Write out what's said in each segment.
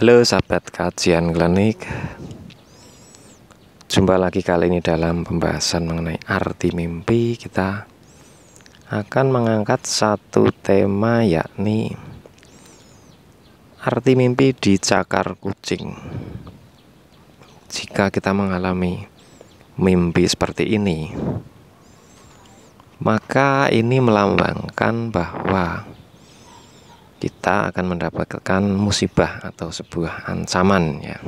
Halo sahabat kajian klinik Jumpa lagi kali ini dalam pembahasan mengenai arti mimpi Kita akan mengangkat satu tema yakni Arti mimpi di cakar kucing Jika kita mengalami mimpi seperti ini Maka ini melambangkan bahwa kita akan mendapatkan musibah atau sebuah ancaman ya.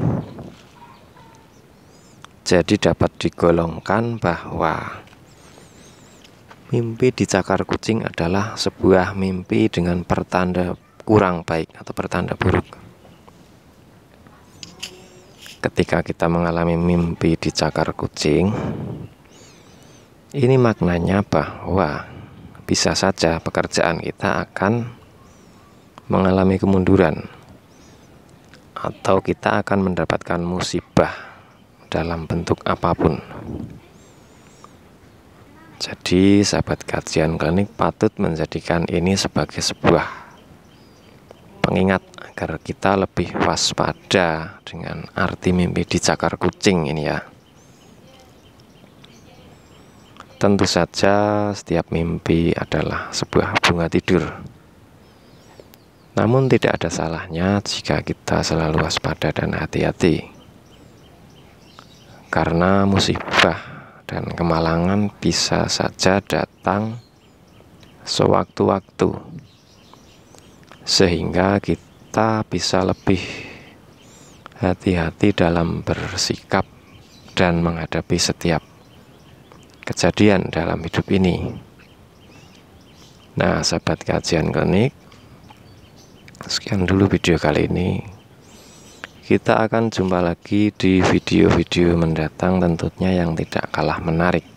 Jadi dapat digolongkan bahwa mimpi dicakar kucing adalah sebuah mimpi dengan pertanda kurang baik atau pertanda buruk. Ketika kita mengalami mimpi dicakar kucing, ini maknanya bahwa bisa saja pekerjaan kita akan mengalami kemunduran atau kita akan mendapatkan musibah dalam bentuk apapun. Jadi, sahabat kajian klinik patut menjadikan ini sebagai sebuah pengingat agar kita lebih waspada dengan arti mimpi di cakar kucing ini ya. Tentu saja setiap mimpi adalah sebuah bunga tidur namun tidak ada salahnya jika kita selalu waspada dan hati-hati. Karena musibah dan kemalangan bisa saja datang sewaktu-waktu. Sehingga kita bisa lebih hati-hati dalam bersikap dan menghadapi setiap kejadian dalam hidup ini. Nah, sahabat kajian klinik, Sekian dulu video kali ini. Kita akan jumpa lagi di video-video mendatang tentunya yang tidak kalah menarik.